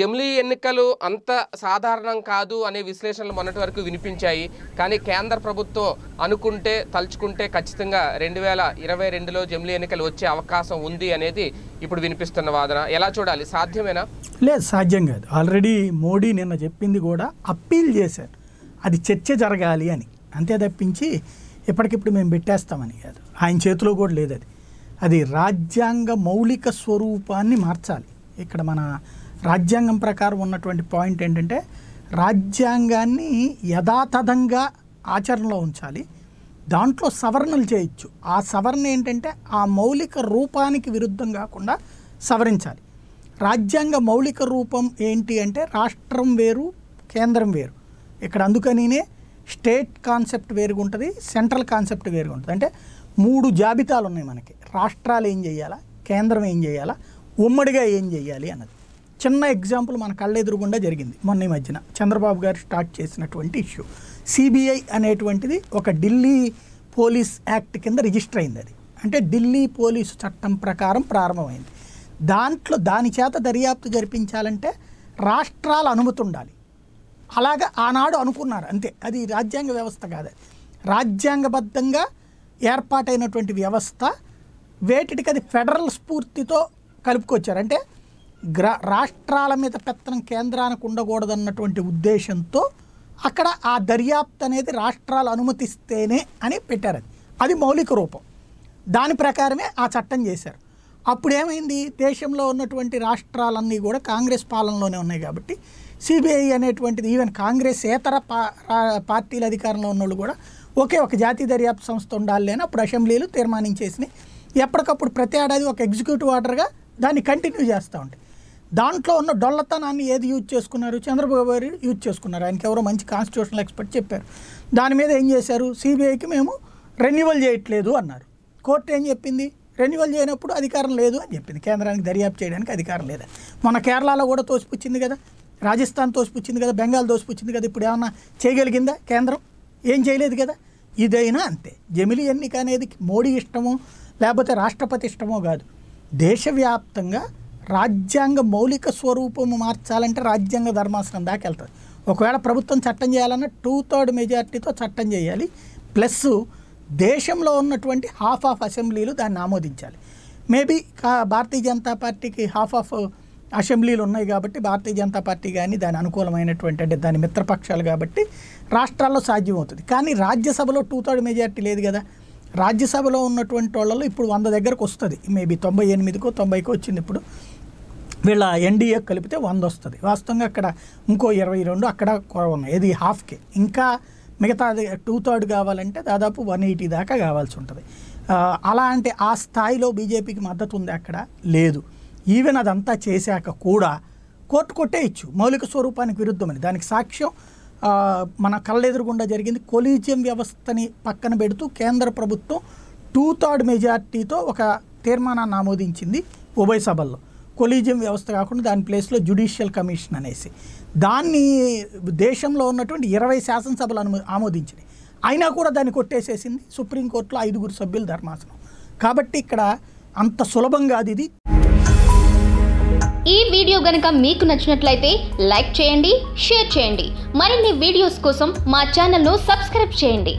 జమిలీ ఎన్నికలు అంత సాధారణం కాదు అనే విశ్లేషణలు మొన్నటి వరకు వినిపించాయి కానీ కేంద్ర ప్రభుత్వం అనుకుంటే తలుచుకుంటే ఖచ్చితంగా రెండు వేల ఇరవై రెండులో జమిలీ ఎన్నికలు వచ్చే అవకాశం ఉంది అనేది ఇప్పుడు వినిపిస్తున్న వాదన ఎలా చూడాలి సాధ్యమేనా లేదు సాధ్యం కాదు ఆల్రెడీ మోడీ నిన్న చెప్పింది కూడా అప్పీల్ చేశారు అది చర్చ జరగాలి అని అంతే తప్పించి ఇప్పటికిప్పుడు మేము పెట్టేస్తామని కాదు ఆయన చేతిలో కూడా లేదు అది అది రాజ్యాంగ మౌలిక స్వరూపాన్ని మార్చాలి ఇక్కడ మన రాజ్యాంగం ప్రకారం ఉన్నటువంటి పాయింట్ ఏంటంటే రాజ్యాంగాన్ని యథాతథంగా ఆచరణలో ఉంచాలి దాంట్లో సవరణలు చేయొచ్చు ఆ సవరణ ఏంటంటే ఆ మౌలిక రూపానికి విరుద్ధం కాకుండా సవరించాలి రాజ్యాంగ మౌలిక రూపం ఏంటి అంటే రాష్ట్రం వేరు కేంద్రం వేరు ఇక్కడ అందుకనినే స్టేట్ కాన్సెప్ట్ వేరుగా ఉంటుంది సెంట్రల్ కాన్సెప్ట్ వేరుగా ఉంటుంది అంటే మూడు జాబితాలు ఉన్నాయి మనకి రాష్ట్రాలు ఏం చేయాలా కేంద్రం ఏం చేయాలా ఉమ్మడిగా ఏం చేయాలి అన్నది చిన్న ఎగ్జాంపుల్ మన కళ్ళ ఎదురుగుండా జరిగింది మొన్న ఈ మధ్యన చంద్రబాబు గారు స్టార్ట్ చేసినటువంటి ఇష్యూ సిబిఐ అనేటువంటిది ఒక ఢిల్లీ పోలీస్ యాక్ట్ కింద రిజిస్టర్ అయింది అది అంటే ఢిల్లీ పోలీసు చట్టం ప్రకారం ప్రారంభమైంది దాంట్లో దాని చేత దర్యాప్తు జరిపించాలంటే రాష్ట్రాల అనుమతి ఉండాలి అలాగా ఆనాడు అనుకున్నారు అంతే అది రాజ్యాంగ వ్యవస్థ కాదు రాజ్యాంగబద్ధంగా ఏర్పాటైనటువంటి వ్యవస్థ వేటికి అది ఫెడరల్ స్ఫూర్తితో కలుపుకొచ్చారు అంటే గ్రా రాష్ట్రాల మీద పెత్తనం కేంద్రానికి ఉండకూడదన్నటువంటి ఉద్దేశంతో అక్కడ ఆ దర్యాప్తు అనేది రాష్ట్రాలు అనుమతిస్తేనే అని పెట్టారు అది అది మౌలిక రూపం దాని ప్రకారమే ఆ చట్టం చేశారు అప్పుడు ఏమైంది దేశంలో ఉన్నటువంటి రాష్ట్రాలన్నీ కూడా కాంగ్రెస్ పాలనలోనే ఉన్నాయి కాబట్టి సిబిఐ అనేటువంటిది ఈవెన్ కాంగ్రెస్ ఏతర పార్టీల అధికారంలో వాళ్ళు కూడా ఒకే ఒక జాతీయ దర్యాప్తు సంస్థ ఉండాలి అని అప్పుడు అసెంబ్లీలు తీర్మానించేసినాయి ఎప్పటికప్పుడు ప్రతి ఏడాది ఒక ఎగ్జిక్యూటివ్ ఆర్డర్గా దాన్ని కంటిన్యూ చేస్తూ ఉంటాయి దాంట్లో ఉన్న డొల్లతనాన్ని ఏది యూజ్ చేసుకున్నారు చంద్రబాబు గారు యూజ్ చేసుకున్నారు ఆయనకి ఎవరో మంచి కాన్స్టిట్యూషనల్ ఎక్స్పర్ట్ చెప్పారు దాని మీద ఏం చేశారు సిబిఐకి మేము రెన్యువల్ చేయట్లేదు అన్నారు కోర్టు ఏం చెప్పింది రెన్యువల్ చేయనప్పుడు అధికారం లేదు అని చెప్పింది కేంద్రానికి దర్యాప్తు చేయడానికి అధికారం లేదు మన కేరళలో కూడా తోసిపుచ్చింది కదా రాజస్థాన్ తోసిపుచ్చింది కదా బెంగాల్ తోసిపుచ్చింది కదా ఇప్పుడు ఏమన్నా చేయగలిగిందా కేంద్రం ఏం చేయలేదు కదా ఇదైనా అంతే జమిలి ఎన్నిక అనేది మోడీ ఇష్టమో లేకపోతే రాష్ట్రపతి ఇష్టమో కాదు దేశవ్యాప్తంగా రాజ్యాంగ మౌలిక స్వరూపము మార్చాలంటే రాజ్యాంగ ధర్మాసనం దాకా వెళ్తుంది ఒకవేళ ప్రభుత్వం చట్టం చేయాలన్నా టూ థర్డ్ మెజారిటీతో చట్టం చేయాలి ప్లస్ దేశంలో ఉన్నటువంటి హాఫ్ ఆఫ్ అసెంబ్లీలు దాన్ని ఆమోదించాలి మేబీ భారతీయ జనతా పార్టీకి హాఫ్ ఆఫ్ అసెంబ్లీలు ఉన్నాయి కాబట్టి భారతీయ జనతా పార్టీ కానీ దాని అనుకూలమైనటువంటి అంటే దాని మిత్రపక్షాలు కాబట్టి రాష్ట్రాల్లో సాధ్యమవుతుంది కానీ రాజ్యసభలో టూ థర్డ్ మెజారిటీ లేదు కదా రాజ్యసభలో ఉన్నటువంటి వాళ్ళలో ఇప్పుడు వంద దగ్గరకు వస్తుంది మేబీ తొంభై ఎనిమిదికో తొంభైకో వచ్చింది ఇప్పుడు వీళ్ళ ఎన్డీఏ కలిపితే వంద వస్తుంది వాస్తవంగా అక్కడ ఇంకో ఇరవై రెండు అక్కడ ఉన్నాయి ఇది హాఫ్కే ఇంకా మిగతా టూ థర్డ్ కావాలంటే దాదాపు వన్ ఎయిటీ దాకా కావాల్సి ఉంటుంది అలా అంటే ఆ స్థాయిలో బీజేపీకి మద్దతు ఉంది అక్కడ లేదు ఈవెన్ అదంతా చేశాక కూడా కోర్టు కొట్టేయచ్చు మౌలిక స్వరూపానికి విరుద్ధమని దానికి సాక్ష్యం మన కళ్ళెదురుగుండా జరిగింది కొలీజియం వ్యవస్థని పక్కన పెడుతూ కేంద్ర ప్రభుత్వం టూ థర్డ్ మెజార్టీతో ఒక తీర్మానాన్ని ఆమోదించింది ఉభయ సభల్లో కొలీజియం వ్యవస్థ కాకుండా దాని ప్లేస్లో జ్యుడిషియల్ కమిషన్ అనేసి దాన్ని దేశంలో ఉన్నటువంటి ఇరవై శాసనసభలు అను ఆమోదించింది అయినా కూడా దాన్ని కొట్టేసేసింది సుప్రీంకోర్టులో ఐదుగురు సభ్యులు ధర్మాసనం కాబట్టి ఇక్కడ అంత సులభం కాదు ఇది ఈ వీడియో గనక మీకు నచ్చినట్లయితే లైక్ చేయండి షేర్ చేయండి మరిన్ని వీడియోస్ కోసం మా ఛానల్ను సబ్స్క్రైబ్ చేయండి